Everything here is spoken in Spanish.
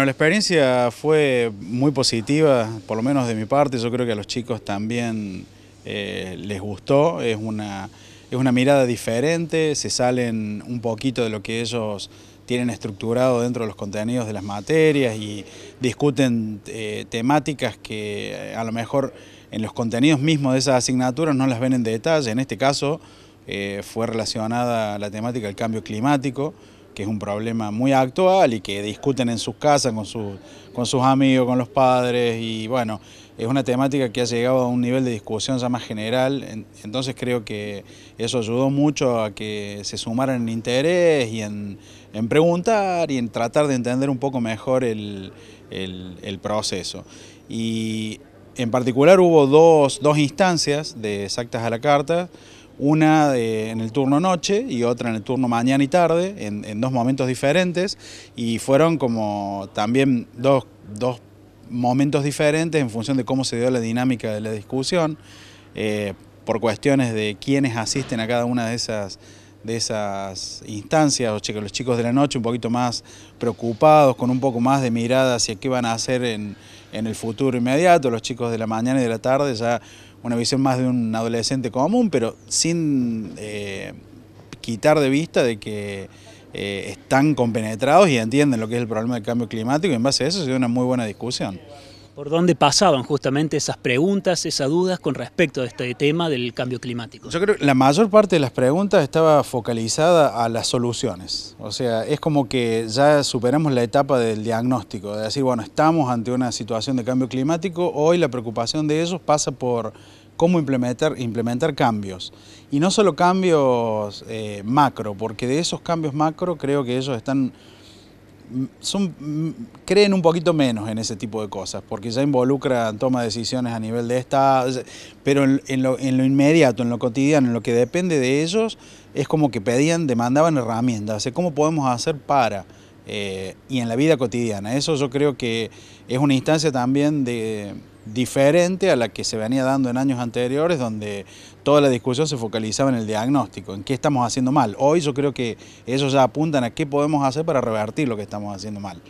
Bueno, la experiencia fue muy positiva, por lo menos de mi parte, yo creo que a los chicos también eh, les gustó, es una, es una mirada diferente, se salen un poquito de lo que ellos tienen estructurado dentro de los contenidos de las materias y discuten eh, temáticas que eh, a lo mejor en los contenidos mismos de esas asignaturas no las ven en detalle, en este caso fue relacionada la temática del cambio climático, que es un problema muy actual y que discuten en sus casas con, sus amigos, con los padres y bueno, es una temática que ha llegado a un nivel de discusión ya más general, entonces creo que eso ayudó mucho a que se sumaran en interés y en, preguntar y en tratar de entender un poco mejor el, proceso. Y en particular hubo dos, dos instancias de exactas a la carta, una eh, en el turno noche y otra en el turno mañana y tarde, en, dos momentos diferentes, y fueron como también dos, momentos diferentes en función de cómo se dio la dinámica de la discusión, eh, por cuestiones de quiénes asisten a cada una de esas de esas instancias, los chicos de la noche un poquito más preocupados, con un poco más de mirada hacia qué van a hacer en, en, el futuro inmediato, los chicos de la mañana y de la tarde ya una visión más de un adolescente común, pero sin eh, quitar de vista de que eh, están compenetrados y entienden lo que es el problema del cambio climático y en base a eso se dio una muy buena discusión por dónde pasaban justamente esas preguntas, esas dudas con respecto a este tema del cambio climático. Yo creo que la mayor parte de las preguntas estaba focalizada a las soluciones. O sea, es como que ya superamos la etapa del diagnóstico, de decir, bueno, estamos ante una situación de cambio climático, hoy la preocupación de ellos pasa por cómo implementar, implementar cambios. Y no solo cambios eh, macro, porque de esos cambios macro creo que ellos están son, creen un poquito menos en ese tipo de cosas, porque ya involucran toma decisiones a nivel de Estado, pero en, lo, inmediato, en lo cotidiano, en lo que depende de ellos, es como que pedían, demandaban herramientas, cómo podemos hacer para, eh, y en la vida cotidiana. Eso yo creo que es una instancia también de diferente a la que se venía dando en años anteriores, donde toda la discusión se focalizaba en el diagnóstico, en qué estamos haciendo mal. Hoy yo creo que ellos ya apuntan a qué podemos hacer para revertir lo que estamos haciendo mal.